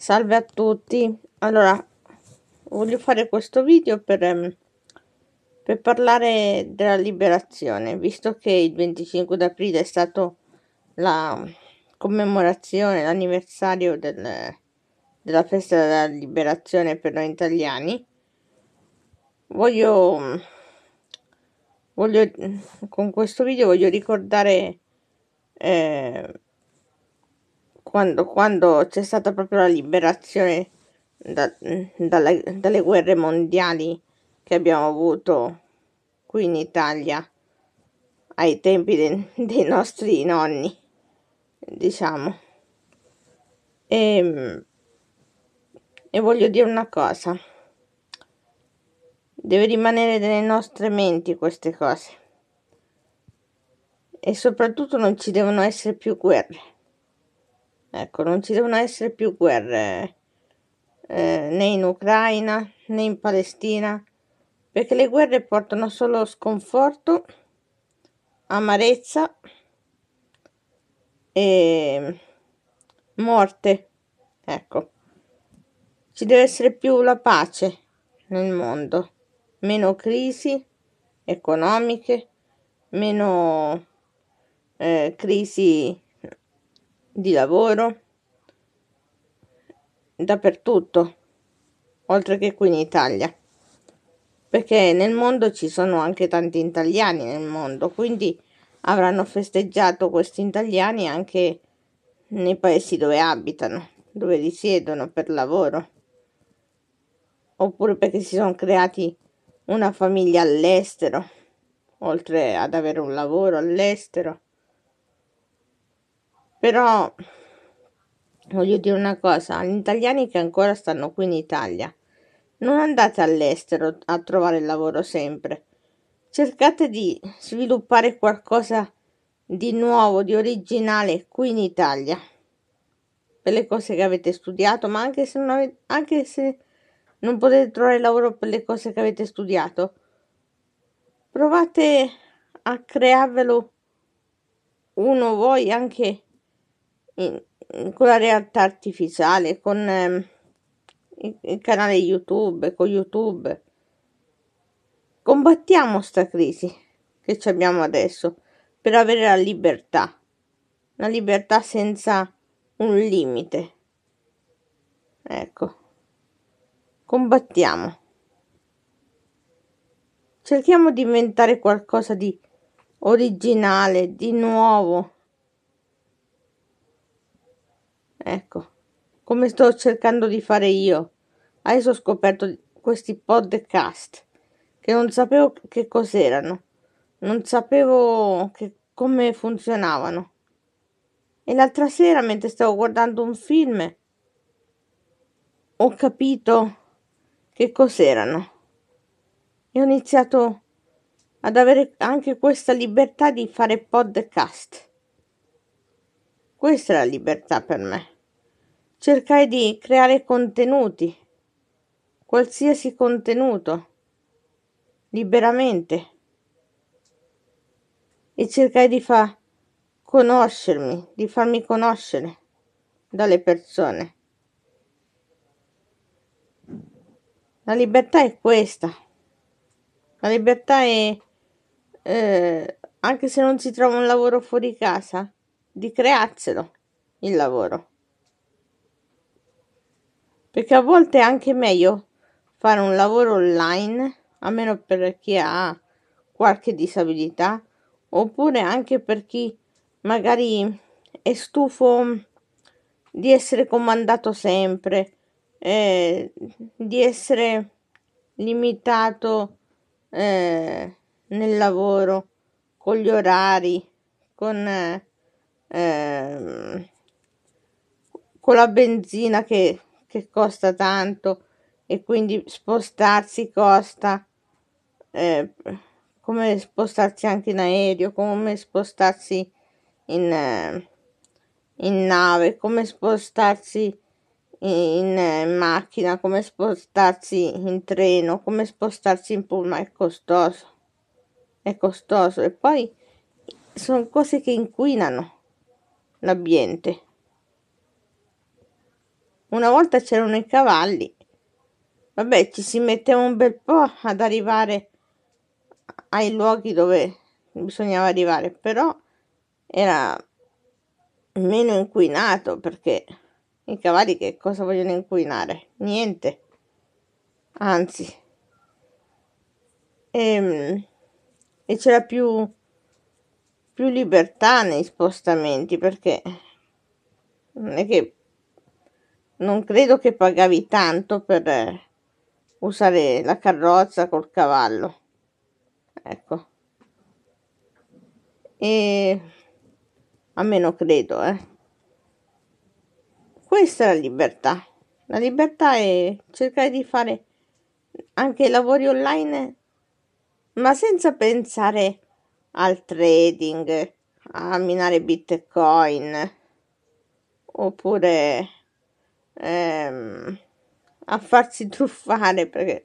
Salve a tutti, allora voglio fare questo video per, ehm, per parlare della liberazione, visto che il 25 d'aprile è stato la commemorazione, l'anniversario del, della festa della liberazione per noi italiani, voglio, voglio con questo video voglio ricordare eh, quando, quando c'è stata proprio la liberazione da, dalle, dalle guerre mondiali che abbiamo avuto qui in Italia ai tempi de, dei nostri nonni, diciamo. E, ehm, e voglio dire una cosa, deve rimanere nelle nostre menti queste cose e soprattutto non ci devono essere più guerre. Ecco, non ci devono essere più guerre eh, né in Ucraina né in Palestina, perché le guerre portano solo sconforto, amarezza e morte. Ecco, ci deve essere più la pace nel mondo, meno crisi economiche, meno eh, crisi di lavoro, dappertutto, oltre che qui in Italia. Perché nel mondo ci sono anche tanti italiani nel mondo, quindi avranno festeggiato questi italiani anche nei paesi dove abitano, dove risiedono per lavoro, oppure perché si sono creati una famiglia all'estero, oltre ad avere un lavoro all'estero. Però voglio dire una cosa, agli italiani che ancora stanno qui in Italia, non andate all'estero a trovare il lavoro sempre. Cercate di sviluppare qualcosa di nuovo, di originale qui in Italia. Per le cose che avete studiato, ma anche se non, avete, anche se non potete trovare lavoro per le cose che avete studiato, provate a crearvelo uno voi anche in, in, con la realtà artificiale, con eh, il, il canale YouTube, con YouTube. Combattiamo questa crisi che ci abbiamo adesso per avere la libertà, la libertà senza un limite. Ecco, combattiamo. Cerchiamo di inventare qualcosa di originale, di nuovo. Ecco, come sto cercando di fare io. Adesso ho scoperto questi podcast che non sapevo che cos'erano, non sapevo che, come funzionavano. E l'altra sera, mentre stavo guardando un film, ho capito che cos'erano. E ho iniziato ad avere anche questa libertà di fare podcast. Questa è la libertà per me cercai di creare contenuti, qualsiasi contenuto, liberamente, e cercai di far conoscermi, di farmi conoscere dalle persone. La libertà è questa. La libertà è, eh, anche se non si trova un lavoro fuori casa, di crearselo il lavoro perché a volte è anche meglio fare un lavoro online, almeno per chi ha qualche disabilità, oppure anche per chi magari è stufo di essere comandato sempre, eh, di essere limitato eh, nel lavoro con gli orari, con, eh, ehm, con la benzina che che costa tanto e quindi spostarsi costa eh, come spostarsi anche in aereo, come spostarsi in, eh, in nave, come spostarsi in, in, eh, in, macchina, come spostarsi in treno, come spostarsi in pullman è costoso. È costoso e poi sono cose che inquinano l'ambiente. Una volta c'erano i cavalli. Vabbè, ci si metteva un bel po' ad arrivare ai luoghi dove bisognava arrivare, però era meno inquinato perché i cavalli che cosa vogliono inquinare? Niente. Anzi. E, ehm, e c'era più, più libertà nei spostamenti perché non è che non credo che pagavi tanto per eh, usare la carrozza col cavallo. Ecco. E a meno credo, eh. Questa è la libertà. La libertà è cercare di fare anche lavori online, ma senza pensare al trading, a minare bitcoin, oppure ehm, a farsi truffare perché,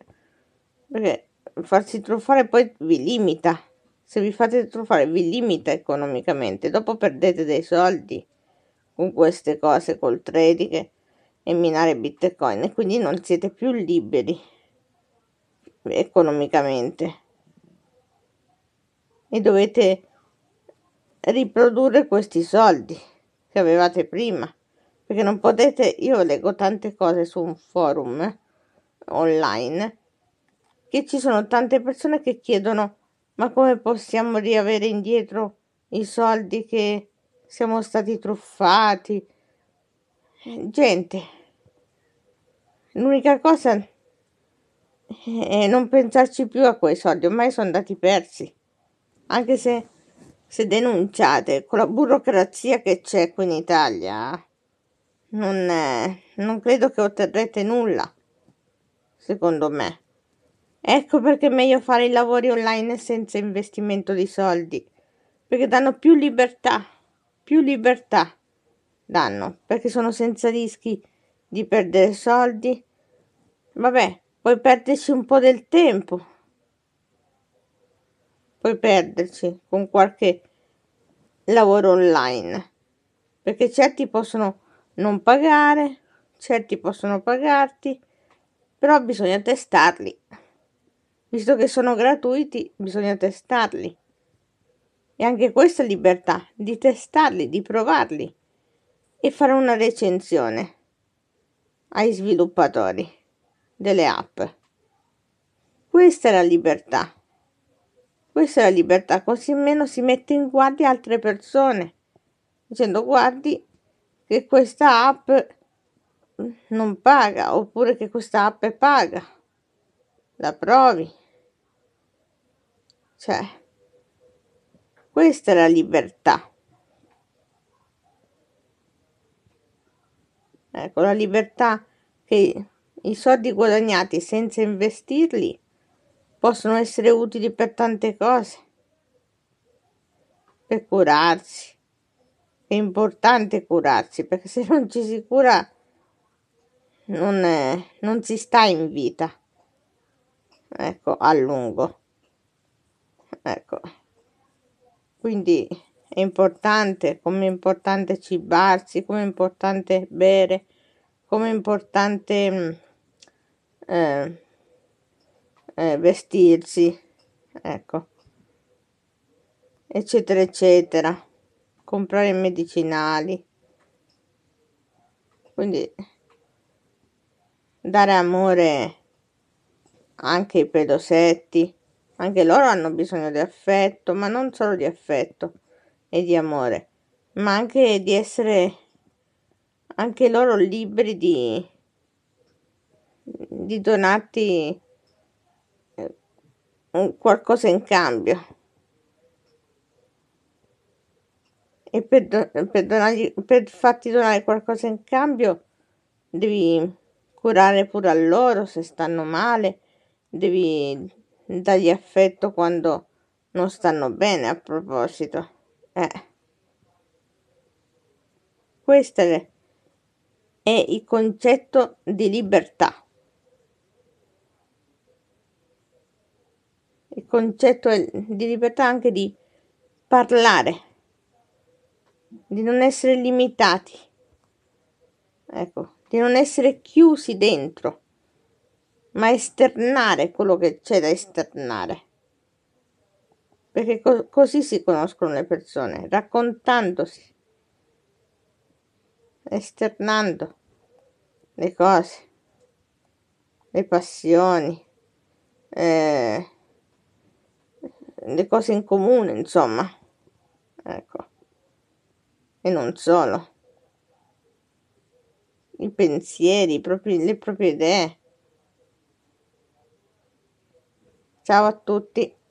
perché farsi truffare poi vi limita. Se vi fate truffare vi limita economicamente, dopo perdete dei soldi con queste cose, col trading e minare bitcoin e quindi non siete più liberi economicamente e dovete riprodurre questi soldi che avevate prima perché non potete, io leggo tante cose su un forum eh, online che ci sono tante persone che chiedono ma come possiamo riavere indietro i soldi che siamo stati truffati? Gente, l'unica cosa è non pensarci più a quei soldi, ormai sono andati persi, anche se, se denunciate con la burocrazia che c'è qui in Italia. Non, eh, non credo che otterrete nulla, secondo me. Ecco perché è meglio fare i lavori online senza investimento di soldi, perché danno più libertà, più libertà danno, perché sono senza rischi di perdere soldi. Vabbè, puoi perderci un po' del tempo, puoi perderci con qualche lavoro online, perché certi possono non pagare, certi possono pagarti, però bisogna testarli. Visto che sono gratuiti, bisogna testarli. E anche questa è libertà, di testarli, di provarli e fare una recensione ai sviluppatori delle app. Questa è la libertà. Questa è la libertà, così meno si mette in guardia altre persone, dicendo guardi che questa app non paga oppure che questa app paga. La provi. Cioè, questa è la libertà. Ecco, la libertà che i soldi guadagnati senza investirli possono essere utili per tante cose. Per curarsi, è importante curarsi perché se non ci si cura non, è, non si sta in vita. Ecco, a lungo. Ecco. Quindi è importante, come è importante cibarsi, come è importante bere, come è importante mm, eh, eh, vestirsi, ecco, eccetera, eccetera comprare medicinali quindi dare amore anche ai pedosetti anche loro hanno bisogno di affetto ma non solo di affetto e di amore ma anche di essere anche loro liberi di di donarti eh, qualcosa in cambio e per, per, donargli, per farti donare qualcosa in cambio devi curare pure a loro se stanno male, devi dargli affetto quando non stanno bene a proposito. Eh. Questo è il concetto di libertà. Il concetto di libertà anche di parlare di non essere limitati, ecco, di non essere chiusi dentro, ma esternare quello che c'è da esternare. Perché co- così si conoscono le persone, raccontandosi, esternando le cose, le passioni, eh, le cose in comune, insomma. Ecco e non solo. I pensieri, i propri, le proprie idee. Ciao a tutti.